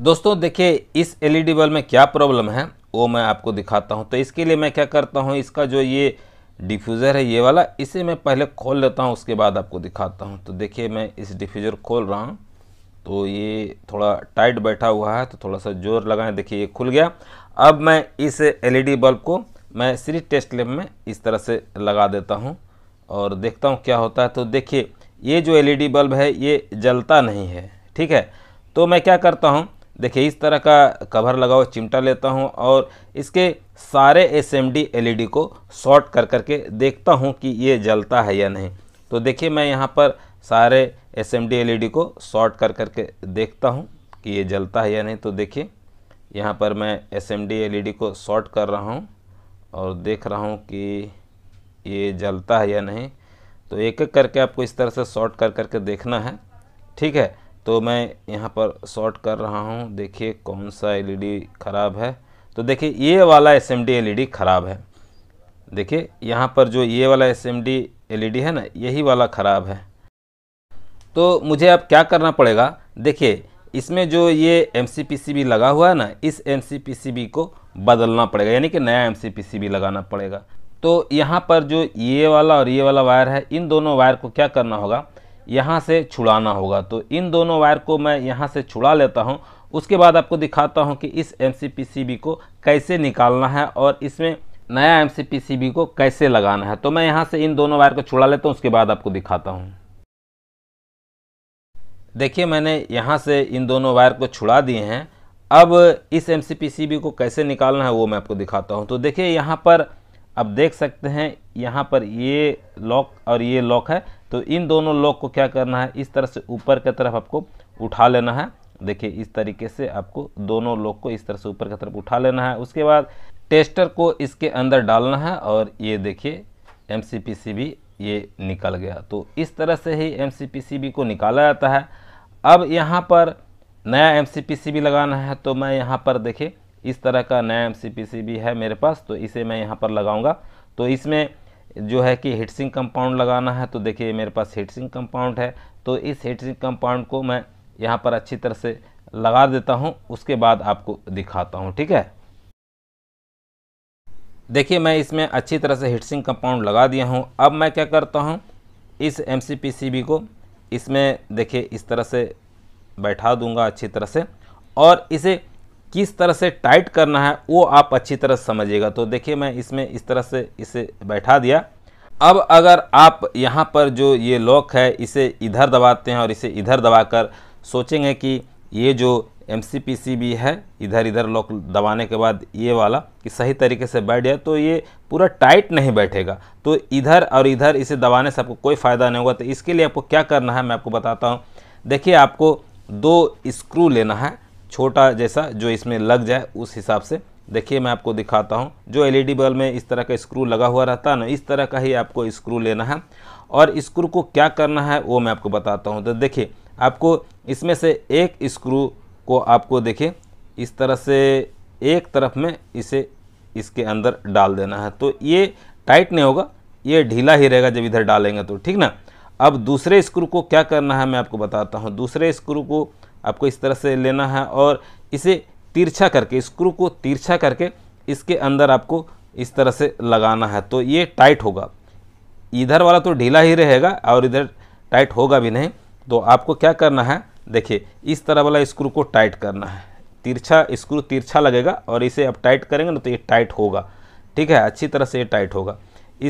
दोस्तों देखिए इस एलईडी e बल्ब में क्या प्रॉब्लम है वो मैं आपको दिखाता हूँ तो इसके लिए मैं क्या करता हूँ इसका जो ये डिफ्यूज़र है ये वाला इसे मैं पहले खोल लेता हूँ उसके बाद आपको दिखाता हूँ तो देखिए मैं इस डिफ्यूज़र खोल रहा हूँ तो ये थोड़ा टाइट बैठा हुआ है तो थोड़ा सा जोर लगाएं देखिए ये खुल गया अब मैं इस एलईडी e बल्ब को मैं सिर्फ टेस्ट लेप में इस तरह से लगा देता हूँ और देखता हूँ क्या होता है तो देखिए ये जो एल e बल्ब है ये जलता नहीं है ठीक है तो मैं क्या करता हूँ देखिए इस तरह का कवर लगा हुआ चिमटा लेता हूँ और इसके सारे एस एम डी को शॉर्ट कर करके देखता हूँ कि ये जलता है या नहीं तो देखिए मैं यहाँ पर सारे एस एम डी को शॉर्ट कर करके देखता हूँ कि ये जलता है या नहीं तो देखिए यहाँ पर मैं एस एम डी को शॉर्ट कर रहा हूँ और देख रहा हूँ कि ये जलता है या नहीं तो एक एक करके आपको इस तरह से शॉर्ट कर करके देखना है ठीक है तो मैं यहाँ पर शॉर्ट कर रहा हूँ देखिए कौन सा एलईडी e ख़राब है तो देखिए ये वाला एस एलईडी e ख़राब है देखिए यहाँ पर जो ये वाला एस एलईडी e है ना यही वाला ख़राब है तो मुझे अब क्या करना पड़ेगा देखिए इसमें जो ये एम सी लगा हुआ है ना इस एम सी को बदलना पड़ेगा यानी कि नया एम सी लगाना पड़ेगा तो यहाँ पर जो ये वाला और ये वाला वायर है इन दोनों वायर को क्या करना होगा यहाँ से छुड़ाना होगा तो इन दोनों वायर को मैं यहाँ से छुड़ा लेता हूँ उसके बाद आपको दिखाता हूँ कि इस एम सी को कैसे निकालना है और इसमें नया एम सी को कैसे लगाना है तो मैं यहाँ से इन दोनों वायर को छुड़ा लेता हूँ उसके बाद आपको दिखाता हूँ देखिए मैंने यहाँ से इन दोनों वायर को छुड़ा दिए हैं अब इस एम को कैसे निकालना है वो मैं आपको दिखाता हूँ तो देखिए यहाँ पर आप देख सकते हैं यहाँ पर ये लॉक और ये लॉक है तो इन दोनों लॉक को क्या करना है इस तरह से ऊपर की तरफ आपको उठा लेना है देखिए इस तरीके से आपको दोनों लॉक को इस तरह से ऊपर की तरफ उठा लेना है उसके बाद टेस्टर को इसके अंदर डालना है और ये देखिए एम भी ये निकल गया तो इस तरह से ही एम को निकाला जाता है अब यहाँ पर नया एम लगाना है तो मैं यहाँ पर देखिए इस तरह का नया एम है मेरे पास तो इसे मैं यहाँ पर लगाऊँगा तो इसमें जो है कि हीटसिंग कंपाउंड लगाना है तो देखिए मेरे पास हीटसिंग कंपाउंड है तो इस हीटसिंग कंपाउंड को मैं यहाँ पर अच्छी तरह से लगा देता हूँ उसके बाद आपको दिखाता हूँ ठीक है देखिए मैं इसमें अच्छी तरह से हीटसिंग कंपाउंड लगा दिया हूँ अब मैं क्या करता हूँ इस एम को इसमें देखिए इस तरह से बैठा दूँगा अच्छी तरह से और इसे किस तरह से टाइट करना है वो आप अच्छी तरह समझिएगा तो देखिए मैं इसमें इस तरह से इसे बैठा दिया अब अगर आप यहाँ पर जो ये लॉक है इसे इधर दबाते हैं और इसे इधर दबाकर सोचेंगे कि ये जो एम भी है इधर इधर लॉक दबाने के बाद ये वाला कि सही तरीके से बैठ जाए तो ये पूरा टाइट नहीं बैठेगा तो इधर और इधर इसे दबाने से आपको कोई फ़ायदा नहीं होगा तो इसके लिए आपको क्या करना है मैं आपको बताता हूँ देखिए आपको दो स्क्रू लेना है छोटा जैसा जो इसमें लग जाए उस हिसाब से देखिए मैं आपको दिखाता हूँ जो एलईडी e बल्ब में इस तरह का स्क्रू लगा हुआ रहता है ना इस तरह का ही आपको स्क्रू लेना है और स्क्रू को क्या करना है वो मैं आपको बताता हूँ तो देखिए आपको इसमें से एक स्क्रू को आपको देखिए इस तरह से एक तरफ में इसे इसके अंदर डाल देना है तो ये टाइट नहीं होगा ये ढीला ही रहेगा जब इधर डालेंगे तो ठीक ना अब दूसरे स्क्रू को क्या करना है मैं आपको बताता हूँ दूसरे स्क्रू को आपको इस तरह से लेना है और इसे तिरछा करके स्क्रू को तिरछा करके इसके अंदर आपको इस तरह से लगाना है तो ये टाइट होगा इधर वाला तो ढीला ही रहेगा और इधर टाइट होगा भी नहीं तो आपको क्या करना है देखिए इस तरह वाला स्क्रू को टाइट करना है तिरछा स्क्रू तिरछा लगेगा और इसे आप टाइट करेंगे ना तो ये टाइट होगा ठीक है अच्छी तरह से ये टाइट होगा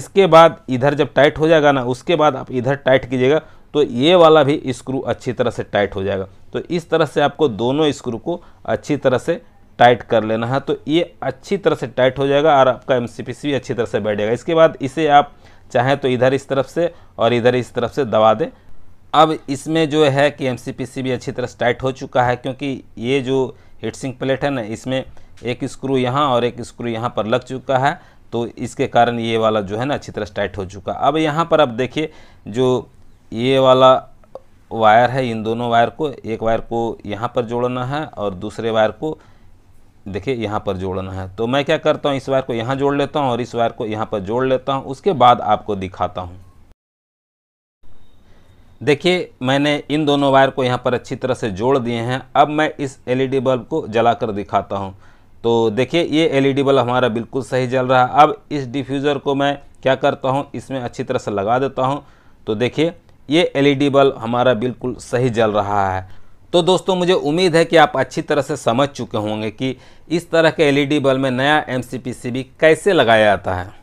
इसके बाद इधर जब टाइट हो जाएगा ना उसके बाद आप इधर टाइट कीजिएगा तो ये वाला भी स्क्रू अच्छी तरह से टाइट हो जाएगा तो इस तरह से आपको दोनों स्क्रू को अच्छी तरह से टाइट कर लेना है तो ये अच्छी तरह से टाइट हो जाएगा और आपका एम भी अच्छी तरह से बैठ जाएगा इसके बाद इसे आप चाहें तो इधर इस तरफ से और इधर इस तरफ से दबा दें अब इसमें जो है कि एम भी अच्छी तरह से टाइट हो चुका है क्योंकि ये जो हिटसिंग प्लेट है ना इसमें एक स्क्रू यहाँ और एक स्क्रू यहाँ पर लग चुका है तो इसके कारण ये वाला जो है ना अच्छी तरह से टाइट हो चुका अब यहाँ पर आप देखिए जो ये वाला वायर है इन दोनों वायर को एक वायर को यहाँ पर जोड़ना है और दूसरे वायर को देखिए यहाँ पर जोड़ना है तो मैं क्या करता हूँ इस वायर को यहाँ जोड़ लेता हूँ और इस वायर को यहाँ पर जोड़ लेता हूँ उसके बाद आपको दिखाता हूँ देखिए मैंने इन दोनों वायर को यहाँ पर अच्छी तरह से जोड़ दिए हैं अब मैं इस एल बल्ब को जलाकर दिखाता हूँ तो देखिए ये एल बल्ब हमारा बिल्कुल सही जल रहा है अब इस डिफ्यूज़र को मैं क्या करता हूँ इसमें अच्छी तरह से लगा देता हूँ तो देखिए ये एलईडी e बल्ब हमारा बिल्कुल सही जल रहा है तो दोस्तों मुझे उम्मीद है कि आप अच्छी तरह से समझ चुके होंगे कि इस तरह के एलईडी e बल्ब में नया एम कैसे लगाया जाता है